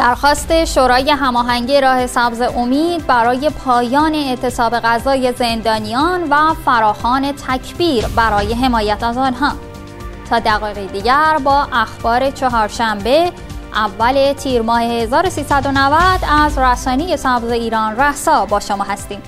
درخواست شورای هماهنگی راه سبز امید برای پایان اعتصاب غذای زندانیان و فراخان تکبیر برای حمایت از آنها تا دقایق دیگر با اخبار چهارشنبه اول تیر ماه 1390 از رسانی سبز ایران رسا با شما هستیم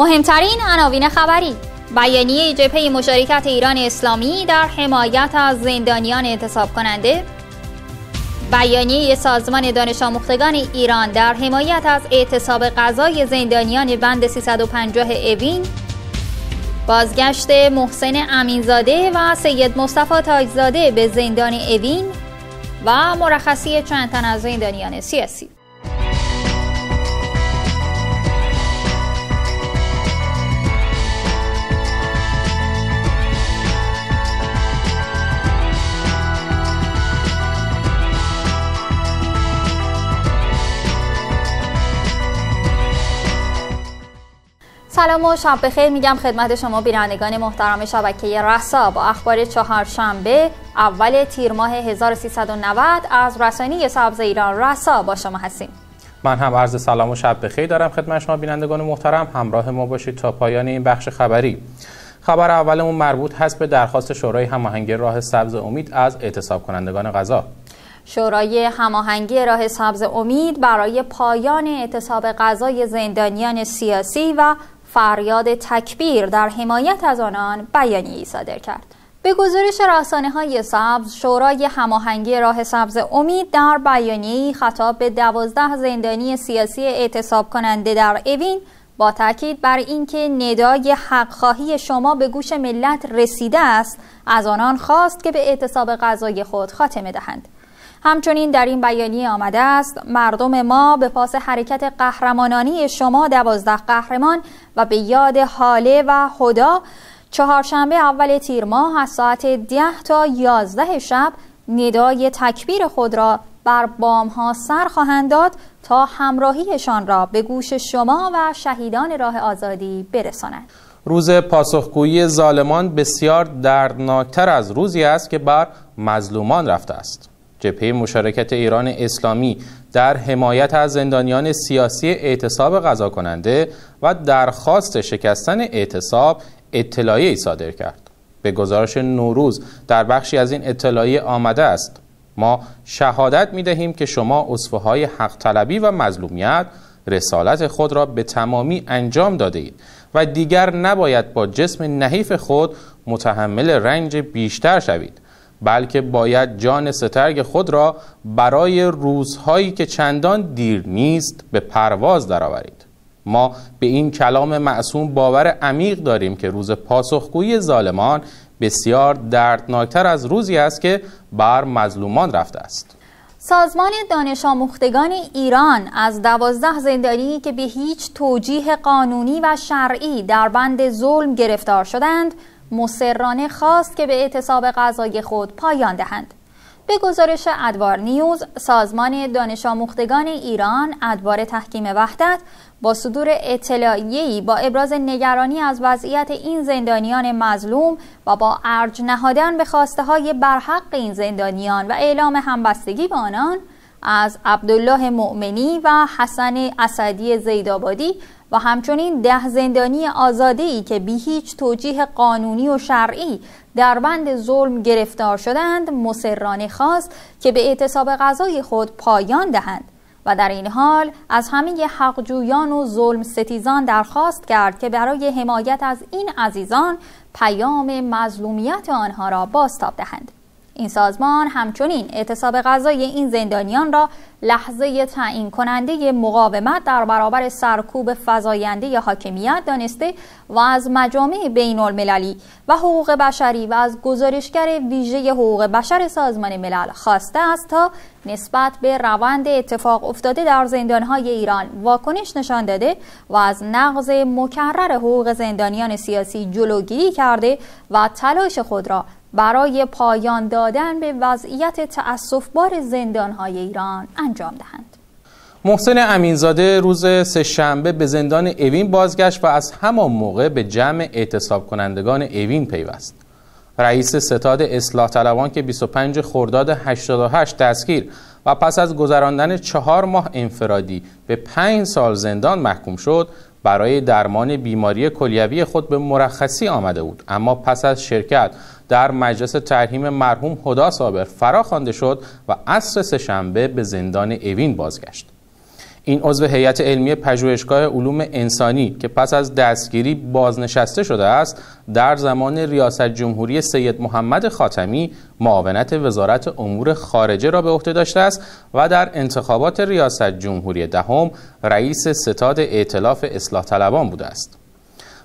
مهمترین عناوین خبری بیانیه جبهه مشارکت ایران اسلامی در حمایت از زندانیان انتصاب کننده بیانیه سازمان دانش آموختگان ایران در حمایت از اعتصاب غذای زندانیان بند 350 اوین بازگشت محسن امینزاده و سید مصطفی تاجزاده به زندان اوین و مرخصی چند تن از زندانیان سیاسی سلام و شب بخیر میگم خدمت شما بینندگان محترم شبکه رسا با اخبار چهارشنبه اول تیر ماه 1390 از رسانی سبز ایران رسا با شما هستیم من هم عرض سلام و شب بخیر دارم خدمت شما بینندگان محترم همراه ما باشید تا پایان این بخش خبری خبر اولمون مربوط هست به درخواست شورای هماهنگی راه سبز امید از اعتصاب کنندگان غذا شورای هماهنگی راه سبز امید برای پایان اعتصاب غذای زندانیان سیاسی و فریاد تکبیر در حمایت از آنان بیانیه صادر کرد. به گزارش رسانه های سبز شورای هماهنگی راه سبز امید در بیانیه‌ای خطاب به دوازده زندانی سیاسی اعتصاب کننده در اوین با تاکید بر اینکه ندای حقخواهی شما به گوش ملت رسیده است از آنان خواست که به اعتصاب غذای خود خاتمه دهند همچنین در این بیانیه آمده است مردم ما به پاس حرکت قهرمانانی شما دوازده قهرمان و به یاد حاله و خدا چهارشنبه اول تیر ماه از ساعت ده تا 11 شب ندای تکبیر خود را بر بام ها سر خواهند داد تا همراهیشان را به گوش شما و شهیدان راه آزادی برسانند روز پاسخگویی ظالمان بسیار دردناکتر از روزی است که بر مظلومان رفته است جبهه مشارکت ایران اسلامی در حمایت از زندانیان سیاسی اعتصاب غذا کننده و درخواست شکستن اعتصاب اطلاعی صادر کرد. به گزارش نوروز در بخشی از این اطلاعی آمده است. ما شهادت می دهیم که شما اصفه های حق طلبی و مظلومیت رسالت خود را به تمامی انجام داده اید و دیگر نباید با جسم نحیف خود متحمل رنج بیشتر شوید. بلکه باید جان سترگ خود را برای روزهایی که چندان دیر نیست به پرواز درآورید ما به این کلام معصوم باور عمیق داریم که روز پاسخگویی ظالمان بسیار دردناکتر از روزی است که بر مظلومان رفته است سازمان دانش آموختگان ایران از دوازده زندانی که به هیچ توجیه قانونی و شرعی در بند ظلم گرفتار شدند مصرانه خواست که به اعتصاب غذای خود پایان دهند به گزارش ادوار نیوز سازمان دانش آموختگان ایران ادوار تحکیم وحدت با صدور اطلاعیه‌ای با ابراز نگرانی از وضعیت این زندانیان مظلوم و با ارج نهادن به خواسته های برحق این زندانیان و اعلام همبستگی به آنان از عبدالله مؤمنی و حسن اسدی زیدابادی و همچنین ده زندانی آزاده ای که بی هیچ توجیه قانونی و شرعی در بند ظلم گرفتار شدند مصرانه خواست که به اعتصاب غذای خود پایان دهند و در این حال از همه حقجویان و ظلم ستیزان درخواست کرد که برای حمایت از این عزیزان پیام مظلومیت آنها را باستاب دهند این سازمان همچنین اعتصاب غذای این زندانیان را لحظه تعیین کننده مقاومت در برابر سرکوب فزاینده حاکمیت دانسته و از مجامع بین المللی و حقوق بشری و از گزارشگر ویژه حقوق بشر سازمان ملل خواسته است تا نسبت به روند اتفاق افتاده در زندانهای ایران واکنش نشان داده و از نقض مکرر حقوق زندانیان سیاسی جلوگیری کرده و تلاش خود را برای پایان دادن به وضعیت زندان های ایران انجام دهند. محسن امینزاده روز سه شنبه به زندان اوین بازگشت و از همان موقع به جمع اعتصاب کنندگان اوین پیوست. رئیس ستاد اصلاح طلبان که 25 خرداد 88 دستگیر و پس از گذراندن چهار ماه انفرادی به پنج سال زندان محکوم شد برای درمان بیماری کلیوی خود به مرخصی آمده بود اما پس از شرکت در مجلس ترحیم مرحوم هدا صابر فرا خوانده شد و عصر سهشنبه به زندان اوین بازگشت این عضو هیئت علمی پژوهشگاه علوم انسانی که پس از دستگیری بازنشسته شده است در زمان ریاست جمهوری سید محمد خاتمی معاونت وزارت امور خارجه را به عهده داشته است و در انتخابات ریاست جمهوری دهم رئیس ستاد ائتلاف اصلاح طلبان بوده است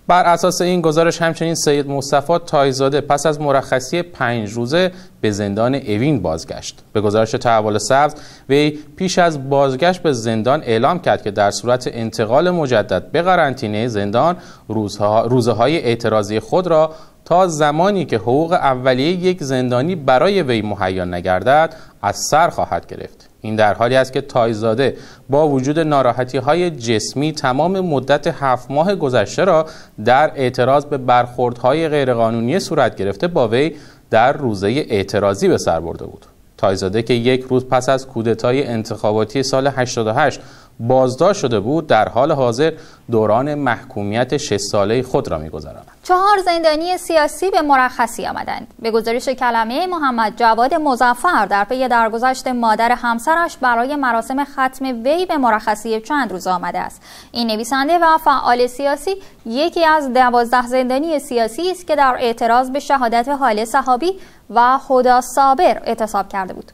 بر اساس این گزارش همچنین سید مصطفی تایزاده پس از مرخصی پنج روزه به زندان اوین بازگشت به گزارش تحول سبز وی پیش از بازگشت به زندان اعلام کرد که در صورت انتقال مجدد به قرنطینه زندان روزها، روزهای اعتراضی خود را تا زمانی که حقوق اولیه یک زندانی برای وی مهیا نگردد از سر خواهد گرفت این در حالی است که تایزاده با وجود ناراحتی های جسمی تمام مدت هفت ماه گذشته را در اعتراض به برخوردهای غیرقانونی صورت گرفته با وی در روزه اعتراضی به سر برده بود. تایزاده که یک روز پس از کودتای انتخاباتی سال 88 بازداشت شده بود در حال حاضر دوران محکومیت شش ساله خود را گذارند چهار زندانی سیاسی به مرخصی آمدند. به گزارش کلمه محمد جواد مزفر در پی درگذشت مادر همسرش برای مراسم ختم وی به مرخصی چند روز آمده است. این نویسنده و فعال سیاسی یکی از دوازده زندانی سیاسی است که در اعتراض به شهادت حال صحابی و خدا صابر اعتصاب کرده بود.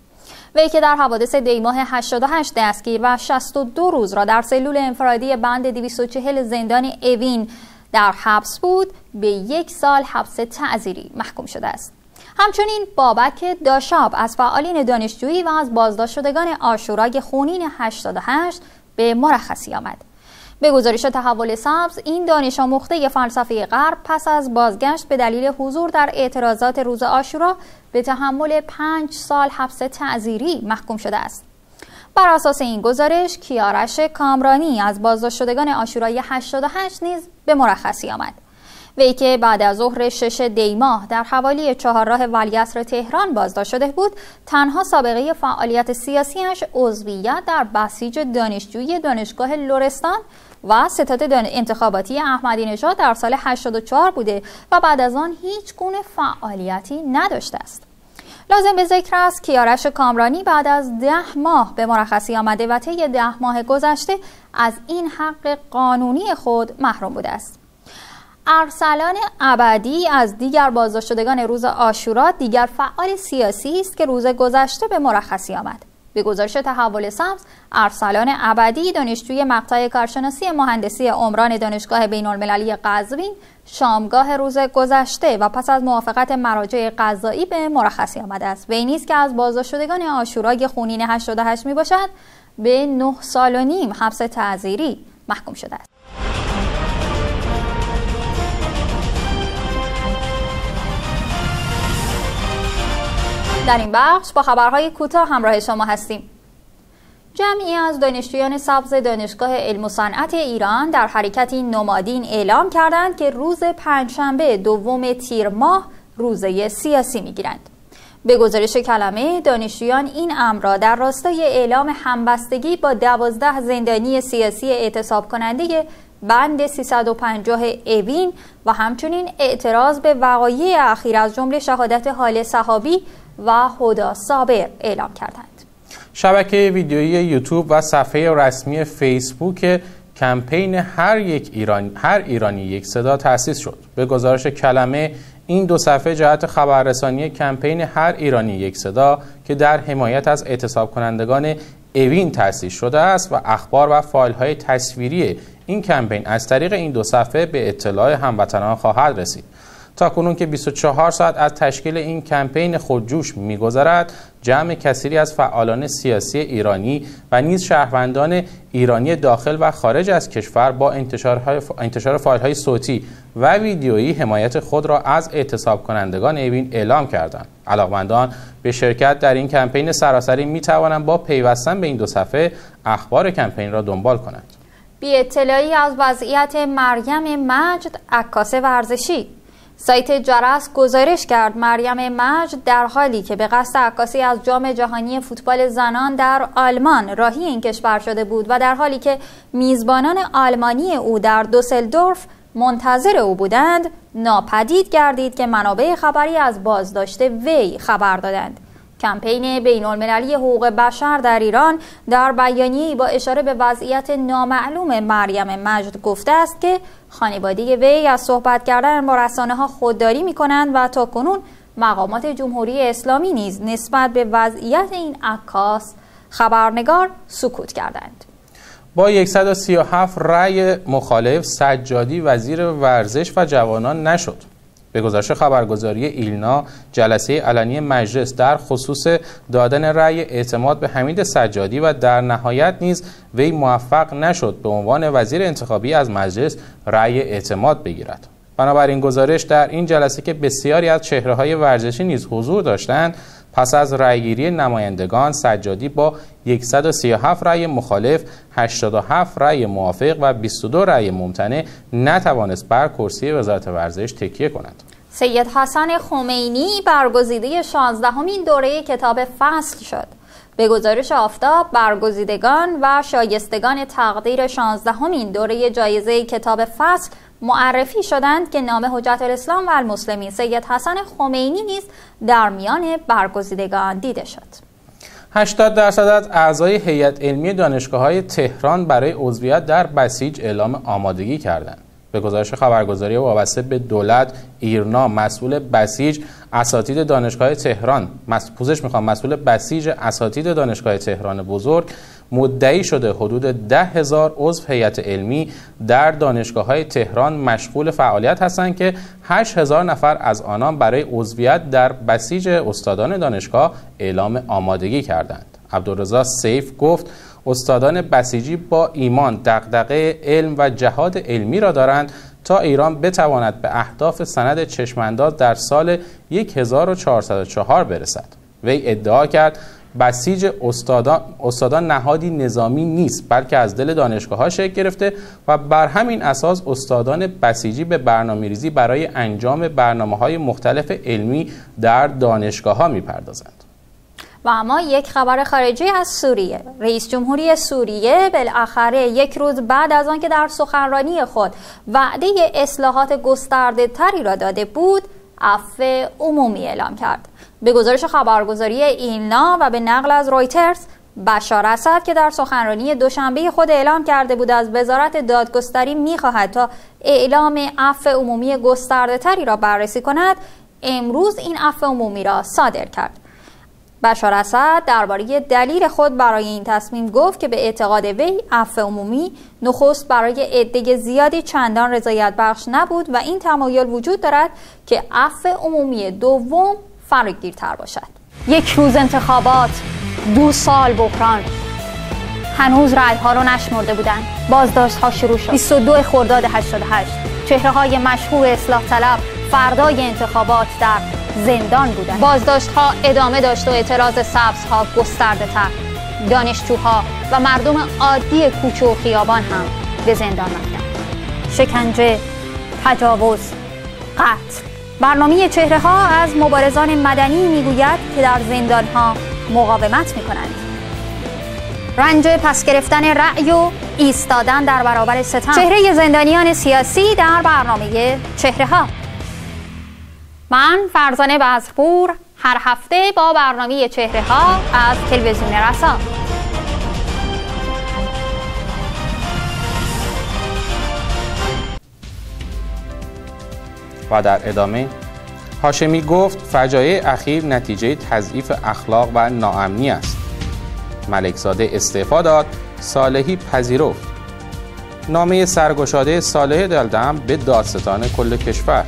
وی که در حوادث دیماه 88 دستگیر و 62 روز را در سلول انفرادی بند 240 زندان اوین در حبس بود به یک سال حبس تعذیری محکوم شده است همچنین بابک داشاب از فعالین دانشجویی و از بازداشت شدگان آشورای خونین 88 به مرخصی آمد به گزارش تحول سبز این دانش آموخته فلسفه غرب پس از بازگشت به دلیل حضور در اعتراضات روز آشورا به تحمل پنج سال حبس تعذیری محکوم شده است بر اساس این گزارش کیارش کامرانی از بازداشت شدگان آشورای 88 نیز به مرخصی آمد وی که بعد از ظهر شش دیماه در حوالی چهارراه ولیعصر تهران بازداشت شده بود تنها سابقه فعالیت سیاسیش عضویت در بسیج دانشجوی دانشگاه لرستان و ستاد انتخاباتی احمدی نژاد در سال 84 بوده و بعد از آن هیچ گونه فعالیتی نداشته است لازم به ذکر است کیارش کامرانی بعد از ده ماه به مرخصی آمده و طی ده ماه گذشته از این حق قانونی خود محروم بوده است ارسلان ابدی از دیگر بازداشت شدگان روز آشورا دیگر فعال سیاسی است که روز گذشته به مرخصی آمد به گزارش تحول سبز ارسلان ابدی دانشجوی مقطع کارشناسی مهندسی عمران دانشگاه بین المللی قزوین شامگاه روز گذشته و پس از موافقت مراجع قضایی به مرخصی آمده است وی نیز که از بازداشت شدگان آشورای خونین 88 می باشد به 9 سال و نیم حبس تعذیری محکوم شده است در این بخش با خبرهای کوتاه همراه شما هستیم. جمعی از دانشجویان سبز دانشگاه علم و صنعت ایران در حرکتی نمادین اعلام کردند که روز پنجشنبه دوم تیر ماه روزه سیاسی میگیرند. به گزارش کلمه دانشجویان این امر را در راستای اعلام همبستگی با دوازده زندانی سیاسی اعتصاب کننده بند 350 اوین و همچنین اعتراض به وقایع اخیر از جمله شهادت حال صحابی و هدا صابر اعلام کردند شبکه ویدیویی یوتیوب و صفحه رسمی فیسبوک کمپین هر, یک هر ایرانی یک صدا تأسیس شد به گزارش کلمه این دو صفحه جهت خبررسانی کمپین هر ایرانی یک صدا که در حمایت از اعتصاب کنندگان اوین تأسیس شده است و اخبار و فایل های تصویری این کمپین از طریق این دو صفحه به اطلاع هموطنان خواهد رسید تا کنون که 24 ساعت از تشکیل این کمپین خودجوش میگذرد جمع کثیری از فعالان سیاسی ایرانی و نیز شهروندان ایرانی داخل و خارج از کشور با انتشار فایل های صوتی و ویدیویی حمایت خود را از اعتصاب کنندگان اوین اعلام کردند. علاقمندان به شرکت در این کمپین سراسری می توانند با پیوستن به این دو صفحه اخبار کمپین را دنبال کنند. بی اطلاعی از وضعیت مریم مجد عکاس ورزشی سایت جرس گزارش کرد مریم مجد در حالی که به قصد عکاسی از جام جهانی فوتبال زنان در آلمان راهی این کشور شده بود و در حالی که میزبانان آلمانی او در دوسلدورف منتظر او بودند ناپدید گردید که منابع خبری از بازداشت وی خبر دادند کمپین بین المللی حقوق بشر در ایران در بیانیه با اشاره به وضعیت نامعلوم مریم مجد گفته است که خانواده وی از صحبت کردن با رسانه ها خودداری می کنند و تا کنون مقامات جمهوری اسلامی نیز نسبت به وضعیت این عکاس خبرنگار سکوت کردند با 137 رأی مخالف سجادی وزیر ورزش و جوانان نشد به گزارش خبرگزاری ایلنا جلسه علنی مجلس در خصوص دادن رأی اعتماد به حمید سجادی و در نهایت نیز وی موفق نشد به عنوان وزیر انتخابی از مجلس رأی اعتماد بگیرد بنابراین گزارش در این جلسه که بسیاری از چهره های ورزشی نیز حضور داشتند پس از رأیگیری نمایندگان سجادی با 137 رأی مخالف 87 رأی موافق و 22 رأی ممتنع نتوانست بر کرسی وزارت ورزش تکیه کند سید حسن خمینی برگزیده 16 همین دوره کتاب فصل شد به گزارش آفتاب برگزیدگان و شایستگان تقدیر 16 همین دوره جایزه کتاب فصل معرفی شدند که نام حجت الاسلام و المسلمین سید حسن خمینی نیز در میان برگزیدگان دیده شد 80 درصد از اعضای هیئت علمی دانشگاه های تهران برای عضویت در بسیج اعلام آمادگی کردند. به گزارش خبرگزاری وابسته به دولت ایرنا مسئول بسیج اساتید دانشگاه تهران پوزش میخوام مسئول بسیج اساتید دانشگاه تهران بزرگ مدعی شده حدود ده هزار عضو هیئت علمی در دانشگاه های تهران مشغول فعالیت هستند که 8 هزار نفر از آنان برای عضویت در بسیج استادان دانشگاه اعلام آمادگی کردند. عبدالرضا سیف گفت استادان بسیجی با ایمان دقدقه علم و جهاد علمی را دارند تا ایران بتواند به اهداف سند چشمانداز در سال 1404 برسد وی ادعا کرد بسیج استادان, استادان نهادی نظامی نیست بلکه از دل دانشگاه ها شکل گرفته و بر همین اساس استادان بسیجی به برنامه ریزی برای انجام برنامه های مختلف علمی در دانشگاه ها می و اما یک خبر خارجی از سوریه رئیس جمهوری سوریه بالاخره یک روز بعد از آنکه در سخنرانی خود وعده اصلاحات گسترده تری را داده بود عفو عمومی اعلام کرد به گزارش خبرگزاری ایلنا و به نقل از رویترز بشار اسد که در سخنرانی دوشنبه خود اعلام کرده بود از وزارت دادگستری میخواهد تا اعلام عفو عمومی گسترده تری را بررسی کند امروز این عفو عمومی را صادر کرد بشار اسد درباره دلیل خود برای این تصمیم گفت که به اعتقاد وی عفو عمومی نخست برای عده زیادی چندان رضایت بخش نبود و این تمایل وجود دارد که عفو عمومی دوم فراگیرتر باشد یک روز انتخابات دو سال بحران هنوز رای ها رو نشمرده بودند بازداشت ها شروع شد 22 خرداد 88 چهره های مشهور اصلاح طلب فردای انتخابات در زندان بودند بازداشت ها ادامه داشت و اعتراض سبز ها گسترده تر دانشجوها و مردم عادی کوچه و خیابان هم به زندان رفتند شکنجه تجاوز قتل برنامه چهره ها از مبارزان مدنی میگوید که در زندان ها مقاومت می کنند. رنج پس گرفتن رأی و ایستادن در برابر ستم چهره زندانیان سیاسی در برنامه چهره ها من فرزانه بزرگور هر هفته با برنامه چهره ها از تلویزیون رسان و در ادامه هاشمی گفت فجایع اخیر نتیجه تضعیف اخلاق و ناامنی است ملکزاده استعفا داد صالحی پذیرفت نامه سرگشاده صالح دلدم به دادستان کل کشور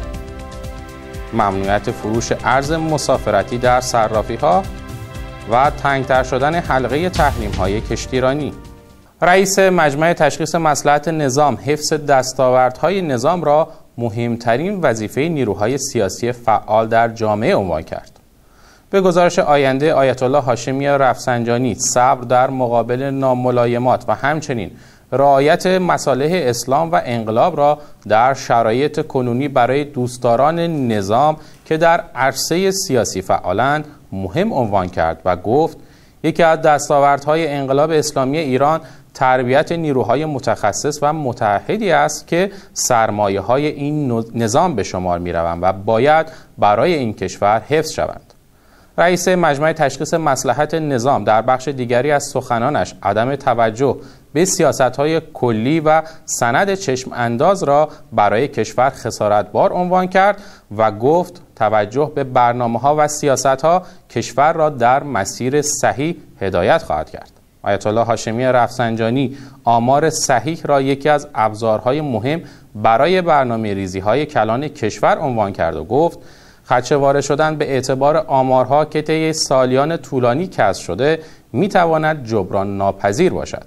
ممنوعیت فروش ارز مسافرتی در صرافی ها و تنگتر شدن حلقه تحریم های کشتیرانی رئیس مجمع تشخیص مسلحت نظام حفظ دستاوردهای نظام را مهمترین وظیفه نیروهای سیاسی فعال در جامعه عنوان کرد. به گزارش آینده آیت الله هاشمی رفسنجانی صبر در مقابل ناملایمات و همچنین رعایت مصالح اسلام و انقلاب را در شرایط کنونی برای دوستداران نظام که در عرصه سیاسی فعالند مهم عنوان کرد و گفت یکی از دستاوردهای انقلاب اسلامی ایران تربیت نیروهای متخصص و متحدی است که سرمایه های این نظام به شمار می روند و باید برای این کشور حفظ شوند. رئیس مجمع تشخیص مسلحت نظام در بخش دیگری از سخنانش عدم توجه به سیاست های کلی و سند چشم انداز را برای کشور خسارت بار عنوان کرد و گفت توجه به برنامه ها و سیاست ها کشور را در مسیر صحیح هدایت خواهد کرد. آیت الله هاشمی رفسنجانی آمار صحیح را یکی از ابزارهای مهم برای برنامه ریزی های کلان کشور عنوان کرد و گفت خدشهواره شدن به اعتبار آمارها که طی سالیان طولانی کسب شده میتواند جبران ناپذیر باشد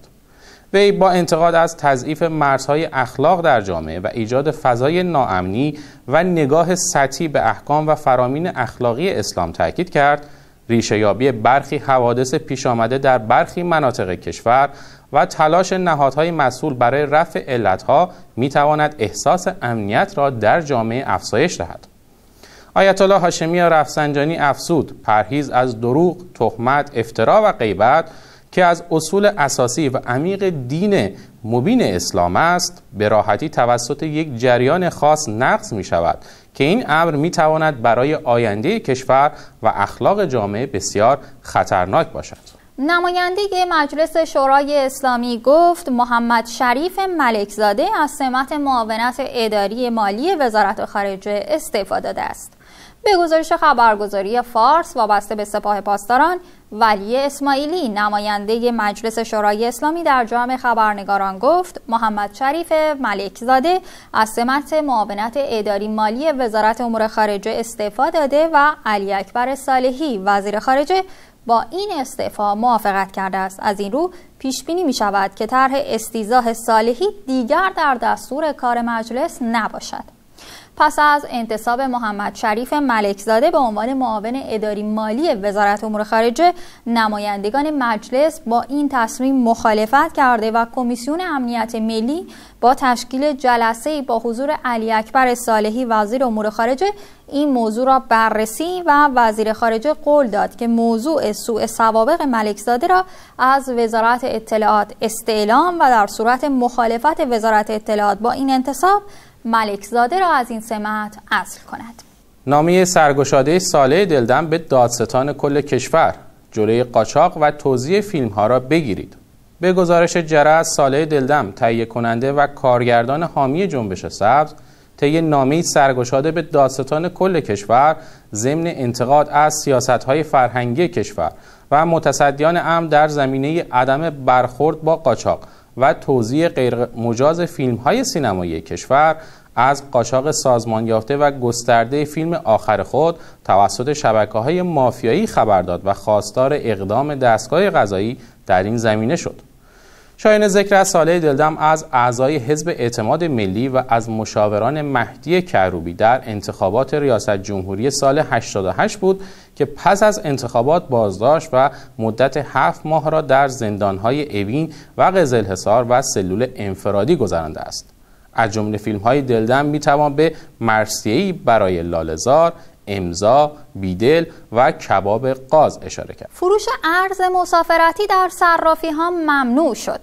وی با انتقاد از تضعیف مرزهای اخلاق در جامعه و ایجاد فضای ناامنی و نگاه سطحی به احکام و فرامین اخلاقی اسلام تاکید کرد ریشه یابی برخی حوادث پیش آمده در برخی مناطق کشور و تلاش نهادهای مسئول برای رفع علتها می تواند احساس امنیت را در جامعه افزایش دهد. آیت الله هاشمی رفسنجانی افسود پرهیز از دروغ، تهمت، افترا و غیبت که از اصول اساسی و عمیق دین مبین اسلام است به راحتی توسط یک جریان خاص نقض می شود که این امر می برای آینده کشور و اخلاق جامعه بسیار خطرناک باشد. نماینده مجلس شورای اسلامی گفت محمد شریف ملکزاده از سمت معاونت اداری مالی وزارت خارجه استفاده است. به گزارش خبرگزاری فارس وابسته به سپاه پاسداران ولی اسماعیلی نماینده مجلس شورای اسلامی در جمع خبرنگاران گفت محمد شریف زاده از سمت معاونت اداری مالی وزارت امور خارجه استعفا داده و علی اکبر صالحی وزیر خارجه با این استعفا موافقت کرده است از این رو پیش بینی می شود که طرح استیزاه صالحی دیگر در دستور کار مجلس نباشد پس از انتصاب محمد شریف ملکزاده به عنوان معاون اداری مالی وزارت امور خارجه نمایندگان مجلس با این تصمیم مخالفت کرده و کمیسیون امنیت ملی با تشکیل جلسه با حضور علی اکبر صالحی وزیر امور خارجه این موضوع را بررسی و وزیر خارجه قول داد که موضوع سوء سوابق ملکزاده را از وزارت اطلاعات استعلام و در صورت مخالفت وزارت اطلاعات با این انتصاب ملکزاده را از این سمت اصل کند نامه سرگشاده ساله دلدم به دادستان کل کشور جلوی قاچاق و توزیع فیلم ها را بگیرید به گزارش جره از ساله دلدم تهیه کننده و کارگردان حامی جنبش سبز طی نامه سرگشاده به دادستان کل کشور ضمن انتقاد از سیاست های فرهنگی کشور و متصدیان ام در زمینه عدم برخورد با قاچاق و توضیح غیر مجاز فیلم های سینمایی کشور از قاچاق سازمان یافته و گسترده فیلم آخر خود توسط شبکه های مافیایی خبر داد و خواستار اقدام دستگاه قضایی در این زمینه شد. شاین ذکر از ساله دلدم از اعضای حزب اعتماد ملی و از مشاوران مهدی کروبی در انتخابات ریاست جمهوری سال 88 بود که پس از انتخابات بازداشت و مدت هفت ماه را در زندانهای اوین و حصار و سلول انفرادی گذرانده است. از جمله فیلم های دلدم می توان به مرسیه برای لالزار امضا، بیدل و کباب قاز اشاره کرد. فروش ارز مسافرتی در صرافی ها ممنوع شد.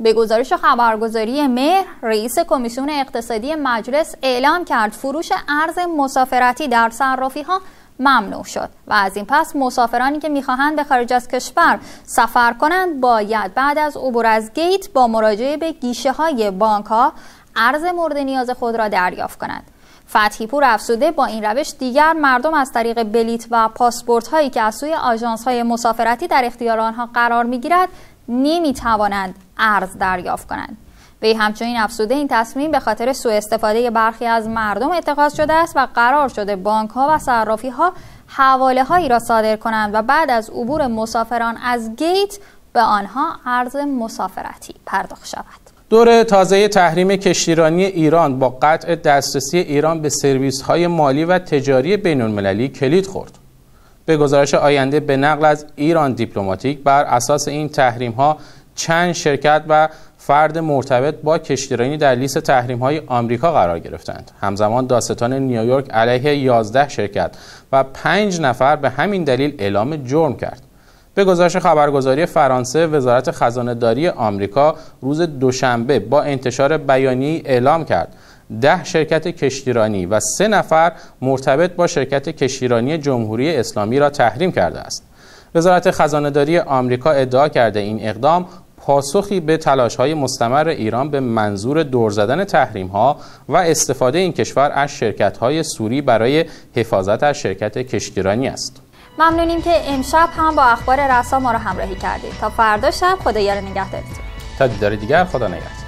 به گزارش خبرگزاری مهر رئیس کمیسیون اقتصادی مجلس اعلام کرد فروش ارز مسافرتی در صرافی ها ممنوع شد و از این پس مسافرانی که میخواهند به خارج از کشور سفر کنند باید بعد از عبور از گیت با مراجعه به گیشه های بانک ها ارز مورد نیاز خود را دریافت کنند فتحی پور افسوده با این روش دیگر مردم از طریق بلیت و پاسپورت هایی که از سوی آژانس های مسافرتی در اختیار آنها قرار می گیرد نمی توانند ارز دریافت کنند وی همچنین افسوده این تصمیم به خاطر سوء استفاده برخی از مردم اتخاذ شده است و قرار شده بانک ها و صرافی ها حواله هایی را صادر کنند و بعد از عبور مسافران از گیت به آنها ارز مسافرتی پرداخت شود دور تازه تحریم کشتیرانی ایران با قطع دسترسی ایران به سرویس های مالی و تجاری بین المللی کلید خورد. به گزارش آینده به نقل از ایران دیپلماتیک بر اساس این تحریم ها چند شرکت و فرد مرتبط با کشتیرانی در لیست تحریم های آمریکا قرار گرفتند. همزمان داستان نیویورک علیه 11 شرکت و 5 نفر به همین دلیل اعلام جرم کرد. به گزارش خبرگزاری فرانسه وزارت خزانه داری آمریکا روز دوشنبه با انتشار بیانی اعلام کرد ده شرکت کشتیرانی و سه نفر مرتبط با شرکت کشتیرانی جمهوری اسلامی را تحریم کرده است. وزارت خزانهداری آمریکا ادعا کرده این اقدام پاسخی به تلاش های مستمر ایران به منظور دور زدن تحریم ها و استفاده این کشور از شرکت های سوری برای حفاظت از شرکت کشتیرانی است. ممنونیم که امشب هم با اخبار رسا ما رو همراهی کردید تا فردا شب خدا یار نگهدارتون تا دیدار دیگر خدا نگهدار